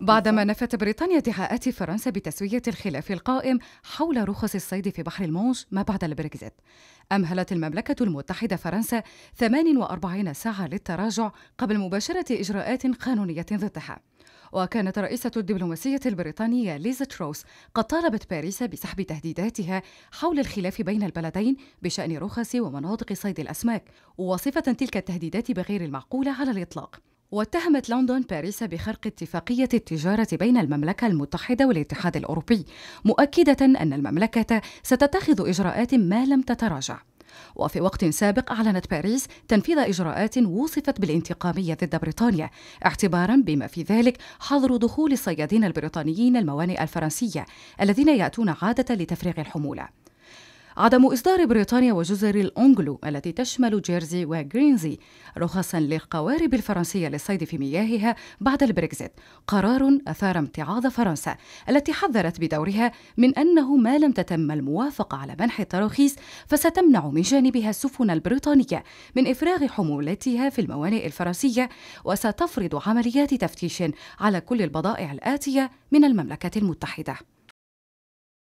بعدما نفت بريطانيا ادعاءات فرنسا بتسوية الخلاف القائم حول رخص الصيد في بحر المانش ما بعد البريكزيت أمهلت المملكة المتحدة فرنسا 48 ساعة للتراجع قبل مباشرة إجراءات قانونية ضدها وكانت رئيسة الدبلوماسية البريطانية ليزا تروس قد طالبت باريس بسحب تهديداتها حول الخلاف بين البلدين بشأن رخص ومناطق صيد الأسماك وصفة تلك التهديدات بغير المعقولة على الإطلاق واتهمت لندن باريس بخرق اتفاقية التجارة بين المملكة المتحدة والاتحاد الأوروبي مؤكدة أن المملكة ستتخذ إجراءات ما لم تتراجع وفي وقت سابق أعلنت باريس تنفيذ إجراءات وصفت بالانتقامية ضد بريطانيا اعتبارا بما في ذلك حظر دخول الصيادين البريطانيين الموانئ الفرنسية الذين يأتون عادة لتفريغ الحمولة عدم إصدار بريطانيا وجزر الأنجلو التي تشمل جيرزي وغرينزي رخصا للقوارب الفرنسية للصيد في مياهها بعد البريكزيت قرار أثار امتعاض فرنسا التي حذرت بدورها من أنه ما لم تتم الموافقة على منح التراخيص فستمنع من جانبها السفن البريطانية من إفراغ حمولتها في الموانئ الفرنسية وستفرض عمليات تفتيش على كل البضائع الآتية من المملكة المتحدة